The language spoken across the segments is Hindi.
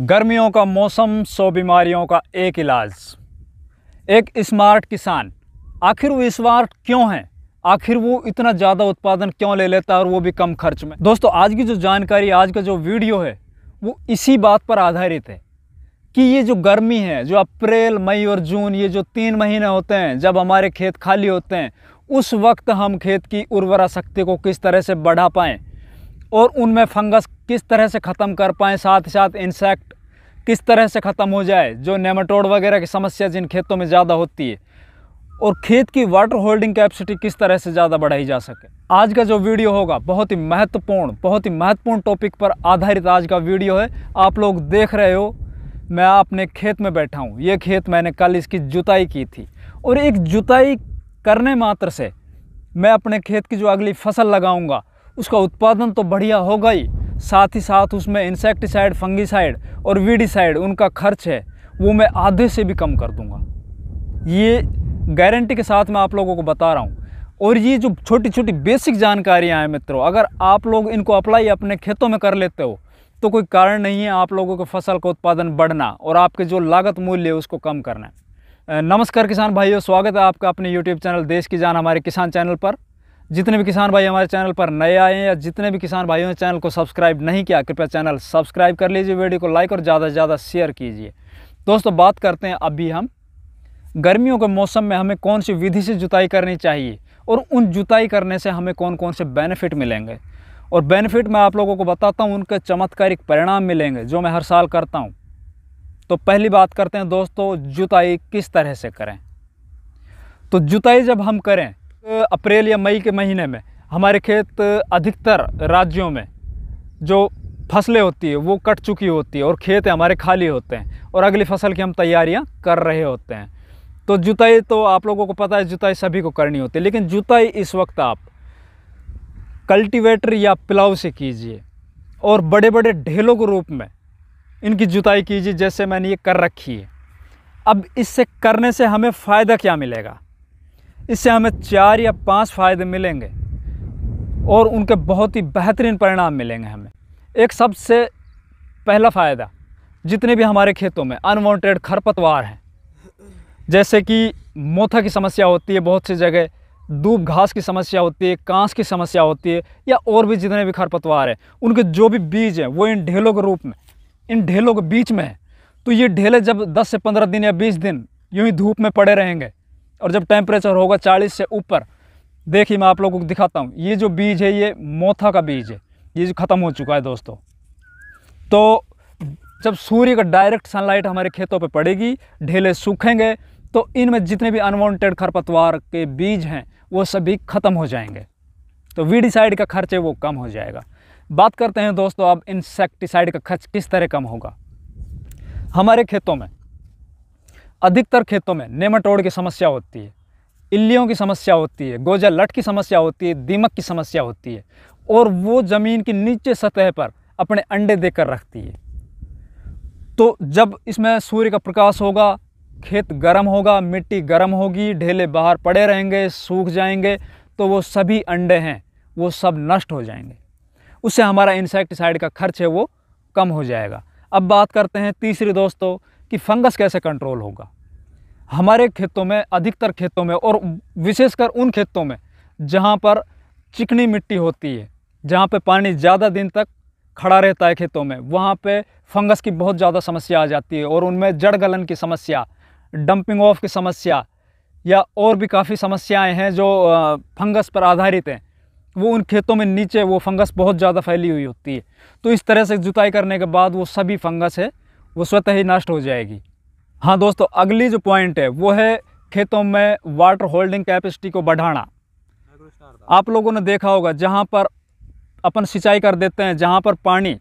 गर्मियों का मौसम सौ बीमारियों का एक इलाज एक स्मार्ट किसान आखिर वो स्मार्ट क्यों है आखिर वो इतना ज़्यादा उत्पादन क्यों ले लेता है और वो भी कम खर्च में दोस्तों आज की जो जानकारी आज का जो वीडियो है वो इसी बात पर आधारित है कि ये जो गर्मी है जो अप्रैल मई और जून ये जो तीन महीने होते हैं जब हमारे खेत खाली होते हैं उस वक्त हम खेत की उर्वरा शक्ति को किस तरह से बढ़ा पाएँ और उनमें फंगस किस तरह से ख़त्म कर पाएँ साथ ही साथ इंसेक्ट किस तरह से ख़त्म हो जाए जो नेमाटोड वगैरह की समस्या जिन खेतों में ज़्यादा होती है और खेत की वाटर होल्डिंग कैपेसिटी किस तरह से ज़्यादा बढ़ाई जा सके आज का जो वीडियो होगा बहुत ही महत्वपूर्ण बहुत ही महत्वपूर्ण टॉपिक पर आधारित आज का वीडियो है आप लोग देख रहे हो मैं अपने खेत में बैठा हूँ ये खेत मैंने कल इसकी जुताई की थी और एक जुताई करने मात्र से मैं अपने खेत की जो अगली फसल लगाऊंगा उसका उत्पादन तो बढ़िया होगा ही साथ ही साथ उसमें इंसेक्टिसाइड फंगिसाइड और वीडिसाइड उनका खर्च है वो मैं आधे से भी कम कर दूंगा ये गारंटी के साथ मैं आप लोगों को बता रहा हूँ और ये जो छोटी छोटी बेसिक जानकारियाँ हैं मित्रों अगर आप लोग इनको अप्लाई अपने खेतों में कर लेते हो तो कोई कारण नहीं है आप लोगों के फसल का उत्पादन बढ़ना और आपके जो लागत मूल्य है उसको कम करना नमस्कार किसान भाइयों स्वागत है आपका अपने यूट्यूब चैनल देश की जान हमारे किसान चैनल पर जितने भी किसान भाई हमारे चैनल पर नए आए हैं या जितने भी किसान भाइयों ने चैनल को सब्सक्राइब नहीं किया कृपया चैनल सब्सक्राइब कर लीजिए वीडियो को लाइक और ज़्यादा से ज़्यादा शेयर कीजिए दोस्तों बात करते हैं अभी हम गर्मियों के मौसम में हमें कौन सी विधि से जुताई करनी चाहिए और उन जुताई करने से हमें कौन कौन से बेनिफिट मिलेंगे और बेनिफिट मैं आप लोगों को बताता हूँ उनके चमत्कारिक परिणाम मिलेंगे जो मैं हर साल करता हूँ तो पहली बात करते हैं दोस्तों जुताई किस तरह से करें तो जुताई जब हम करें अप्रैल या मई के महीने में हमारे खेत अधिकतर राज्यों में जो फसलें होती है वो कट चुकी होती है और खेत हमारे खाली होते हैं और अगली फसल की हम तैयारियां कर रहे होते हैं तो जुताई तो आप लोगों को पता है जुताई सभी को करनी होती है लेकिन जुताई इस वक्त आप कल्टीवेटर या प्लाव से कीजिए और बड़े बड़े ढेलों के रूप में इनकी जुताई कीजिए जैसे मैंने ये कर रखी है अब इससे करने से हमें फ़ायदा क्या मिलेगा इससे हमें चार या पांच फ़ायदे मिलेंगे और उनके बहुत ही बेहतरीन परिणाम मिलेंगे हमें एक सबसे पहला फ़ायदा जितने भी हमारे खेतों में अनवांटेड खरपतवार हैं जैसे कि मोथा की समस्या होती है बहुत सी जगह दूब घास की समस्या होती है कांस की समस्या होती है या और भी जितने भी खरपतवार हैं उनके जो भी बीज हैं वो इन ढेलों के रूप में इन ढेलों के बीच में है तो ये ढेले जब 10 से 15 दिन या 20 दिन यूँ ही धूप में पड़े रहेंगे और जब टेम्परेचर होगा चालीस से ऊपर देखिए मैं आप लोगों को दिखाता हूँ ये जो बीज है ये मोथा का बीज है ये जो ख़त्म हो चुका है दोस्तों तो जब सूर्य का डायरेक्ट सनलाइट हमारे खेतों पर पड़ेगी ढेले सूखेंगे तो इनमें जितने भी अनवांटेड खरपतवार के बीज हैं वो सभी ख़त्म हो जाएंगे तो वीडिसाइड का खर्च है वो कम हो जाएगा बात करते हैं दोस्तों अब इंसेक्टिसाइड का खर्च किस तरह कम होगा हमारे खेतों में अधिकतर खेतों में नेमाटोड की समस्या होती है इल्लियों की समस्या होती है गोजा लट की समस्या होती है दीमक की समस्या होती है और वो ज़मीन की नीचे सतह पर अपने अंडे देकर रखती है तो जब इसमें सूर्य का प्रकाश होगा खेत गर्म होगा मिट्टी गर्म होगी ढेले बाहर पड़े रहेंगे सूख जाएंगे तो वो सभी अंडे हैं वो सब नष्ट हो जाएंगे उससे हमारा इंसेक्टिसाइड का खर्च है वो कम हो जाएगा अब बात करते हैं तीसरी दोस्तों कि फंगस कैसे कंट्रोल होगा हमारे खेतों में अधिकतर खेतों में और विशेषकर उन खेतों में जहाँ पर चिकनी मिट्टी होती है जहाँ पे पानी ज़्यादा दिन तक खड़ा रहता है खेतों में वहाँ पे फंगस की बहुत ज़्यादा समस्या आ जाती है और उनमें जड़ गलन की समस्या डंपिंग ऑफ की समस्या या और भी काफ़ी समस्याएं हैं जो फंगस पर आधारित हैं वो उन खेतों में नीचे वो फंगस बहुत ज़्यादा फैली हुई होती है तो इस तरह से जुताई करने के बाद वो सभी फंगस है वो स्वतः ही नष्ट हो जाएगी हाँ दोस्तों अगली जो पॉइंट है वो है खेतों में वाटर होल्डिंग कैपेसिटी को बढ़ाना आप लोगों ने देखा होगा जहाँ पर अपन सिंचाई कर देते हैं जहाँ पर पानी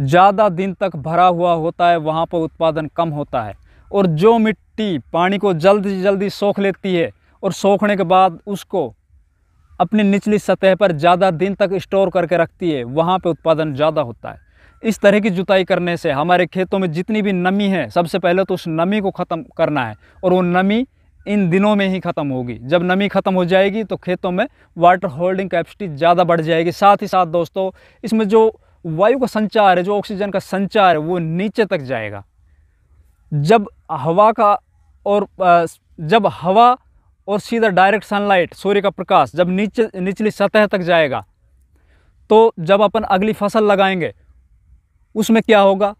ज़्यादा दिन तक भरा हुआ होता है वहाँ पर उत्पादन कम होता है और जो मिट्टी पानी को जल्दी से जल्दी सोख लेती है और सोखने के बाद उसको अपनी निचली सतह पर ज़्यादा दिन तक स्टोर करके रखती है वहाँ पे उत्पादन ज़्यादा होता है इस तरह की जुताई करने से हमारे खेतों में जितनी भी नमी है सबसे पहले तो उस नमी को ख़त्म करना है और वो नमी इन दिनों में ही ख़त्म होगी जब नमी ख़त्म हो जाएगी तो खेतों में वाटर होल्डिंग कैपेसिटी ज़्यादा बढ़ जाएगी साथ ही साथ दोस्तों इसमें जो वायु का संचार है जो ऑक्सीजन का संचार है वो नीचे तक जाएगा जब हवा का और जब हवा और सीधा डायरेक्ट सनलाइट सूर्य का प्रकाश जब नीचे निचली सतह तक जाएगा तो जब अपन अगली फसल लगाएंगे उसमें क्या होगा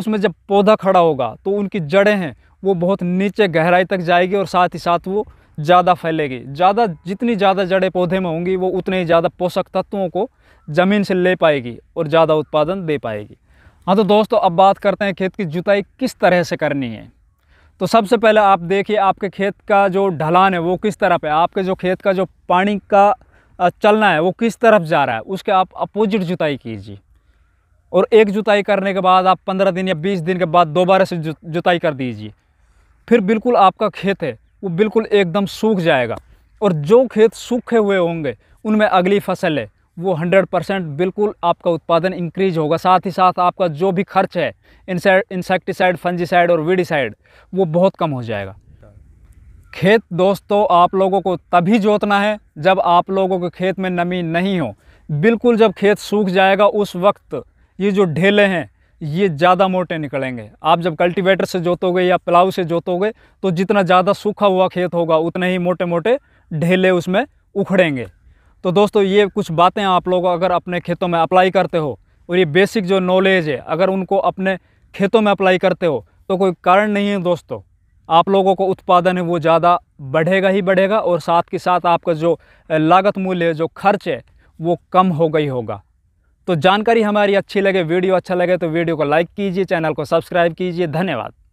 उसमें जब पौधा खड़ा होगा तो उनकी जड़ें हैं वो बहुत नीचे गहराई तक जाएगी और साथ ही साथ वो ज़्यादा फैलेगी ज़्यादा जितनी ज़्यादा जड़ें पौधे में होंगी वो उतने ही ज़्यादा पोषक तत्वों को ज़मीन से ले पाएगी और ज़्यादा उत्पादन दे पाएगी हाँ तो दोस्तों अब बात करते हैं खेत की जुताई किस तरह से करनी है तो सबसे पहले आप देखिए आपके खेत का जो ढलान है वो किस तरफ है आपके जो खेत का जो पानी का चलना है वो किस तरफ जा रहा है उसके आप अपोजिट जुताई कीजिए और एक जुताई करने के बाद आप पंद्रह दिन या बीस दिन के बाद दोबारा से जुताई कर दीजिए फिर बिल्कुल आपका खेत है वो बिल्कुल एकदम सूख जाएगा और जो खेत सूखे हुए होंगे उनमें अगली फसल है वो 100 परसेंट बिल्कुल आपका उत्पादन इंक्रीज होगा साथ ही साथ आपका जो भी खर्च है इंसेक्टिसाइड फंजीसाइड और वीडिसाइड वो बहुत कम हो जाएगा खेत दोस्तों आप लोगों को तभी जोतना है जब आप लोगों के खेत में नमी नहीं हो बिल्कुल जब खेत सूख जाएगा उस वक्त ये जो ढेले हैं ये ज़्यादा मोटे निकलेंगे आप जब कल्टीवेटर से जोतोगे या प्लाव से जोतोगे तो जितना ज़्यादा सूखा हुआ खेत होगा उतने ही मोटे मोटे ढेले उसमें उखड़ेंगे तो दोस्तों ये कुछ बातें आप लोग अगर अपने खेतों में अप्लाई करते हो और ये बेसिक जो नॉलेज है अगर उनको अपने खेतों में अप्लाई करते हो तो कोई कारण नहीं है दोस्तों आप लोगों को उत्पादन है वो ज़्यादा बढ़ेगा ही बढ़ेगा और साथ के साथ आपका जो लागत मूल्य जो खर्च है वो कम हो गई होगा तो जानकारी हमारी अच्छी लगे वीडियो अच्छा लगे तो वीडियो को लाइक कीजिए चैनल को सब्सक्राइब कीजिए धन्यवाद